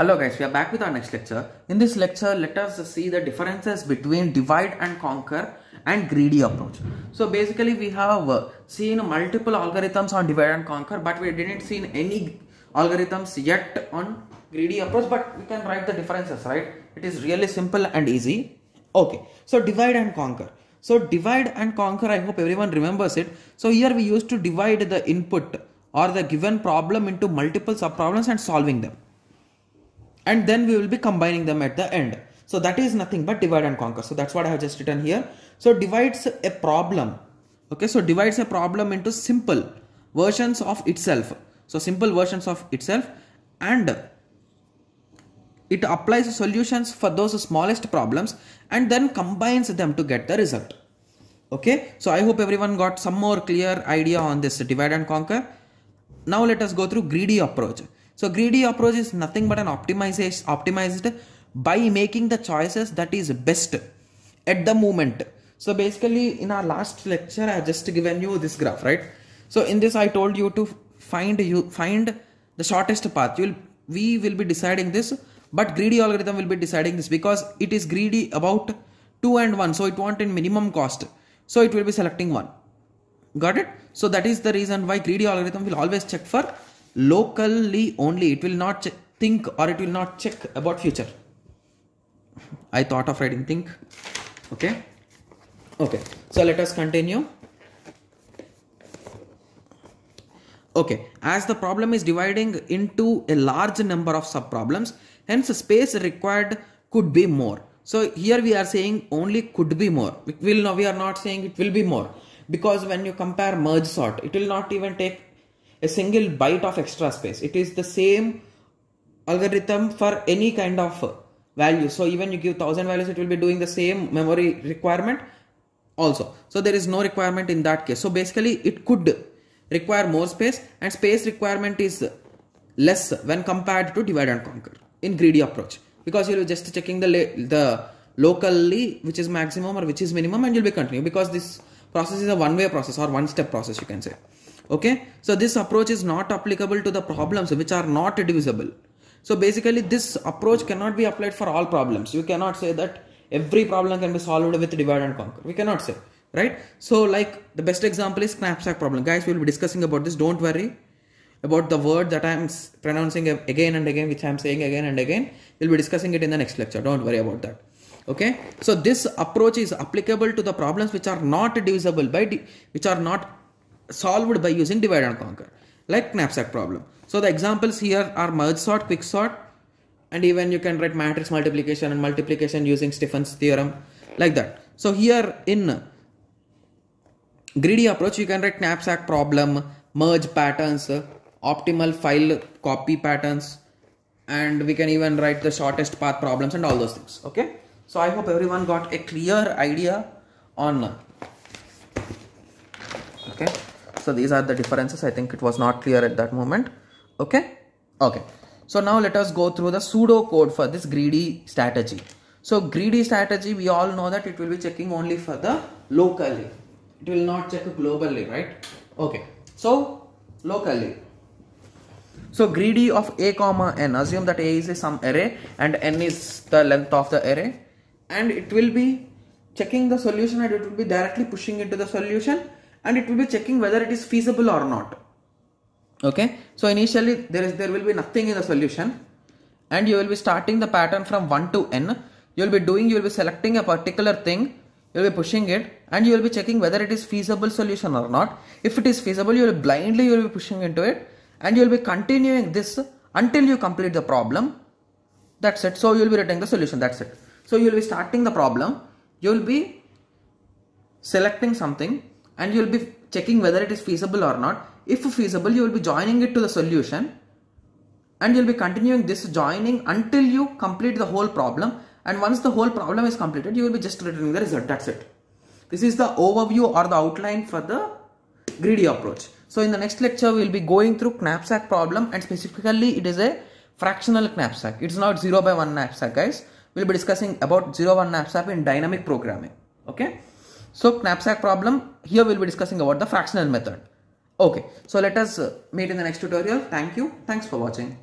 Hello guys, we are back with our next lecture. In this lecture, let us see the differences between divide and conquer and greedy approach. So basically we have uh, seen multiple algorithms on divide and conquer but we didn't see any algorithms yet on greedy approach but we can write the differences, right? It is really simple and easy. Okay, so divide and conquer. So divide and conquer, I hope everyone remembers it. So here we used to divide the input or the given problem into multiple subproblems and solving them and then we will be combining them at the end. So that is nothing but divide and conquer. So that's what I have just written here. So divides a problem. Okay, so divides a problem into simple versions of itself. So simple versions of itself and it applies solutions for those smallest problems and then combines them to get the result. Okay, so I hope everyone got some more clear idea on this divide and conquer. Now let us go through greedy approach. So greedy approach is nothing but an optimization optimized by making the choices that is best at the moment. So basically in our last lecture I just given you this graph right. So in this I told you to find you find the shortest path. You'll we will be deciding this but greedy algorithm will be deciding this because it is greedy about 2 and 1 so it wanted minimum cost so it will be selecting 1 got it so that is the reason why greedy algorithm will always check for locally only it will not think or it will not check about future i thought of writing think okay okay so let us continue okay as the problem is dividing into a large number of sub problems hence space required could be more so here we are saying only could be more we will no we are not saying it will be more because when you compare merge sort it will not even take a single byte of extra space. It is the same algorithm for any kind of value. So even you give 1000 values, it will be doing the same memory requirement also. So there is no requirement in that case. So basically it could require more space and space requirement is less when compared to divide and conquer in greedy approach because you're just checking the the locally which is maximum or which is minimum and you'll be continuing because this process is a one way process or one step process you can say okay so this approach is not applicable to the problems which are not divisible so basically this approach cannot be applied for all problems you cannot say that every problem can be solved with divide and conquer we cannot say right so like the best example is knapsack problem guys we will be discussing about this don't worry about the word that i am pronouncing again and again which i am saying again and again we'll be discussing it in the next lecture don't worry about that okay so this approach is applicable to the problems which are not divisible by which are not solved by using divide and conquer like knapsack problem. So the examples here are merge sort, quick sort and even you can write matrix multiplication and multiplication using Stefan's theorem like that. So here in greedy approach you can write knapsack problem, merge patterns, optimal file copy patterns and we can even write the shortest path problems and all those things okay so i hope everyone got a clear idea on so these are the differences. I think it was not clear at that moment. Okay. Okay. So now let us go through the pseudo code for this greedy strategy. So greedy strategy, we all know that it will be checking only for the locally. It will not check globally, right? Okay. So locally. So greedy of a comma n, assume that a is some array and n is the length of the array and it will be checking the solution and it will be directly pushing into the solution and it will be checking whether it is feasible or not okay so initially there is there will be nothing in the solution and you will be starting the pattern from 1 to n you will be doing you will be selecting a particular thing you will be pushing it and you will be checking whether it is feasible solution or not if it is feasible you will blindly you will be pushing into it and you will be continuing this until you complete the problem that's it so you will be writing the solution that's it so you will be starting the problem you will be selecting something and you'll be checking whether it is feasible or not. If feasible, you will be joining it to the solution and you'll be continuing this joining until you complete the whole problem. And once the whole problem is completed, you will be just returning the result. That's it. This is the overview or the outline for the greedy approach. So in the next lecture, we'll be going through knapsack problem and specifically it is a fractional knapsack. It's not 0 by 1 knapsack guys. We'll be discussing about 0 1 knapsack in dynamic programming. Okay. So knapsack problem, here we'll be discussing about the fractional method. Okay, so let us uh, meet in the next tutorial. Thank you. Thanks for watching.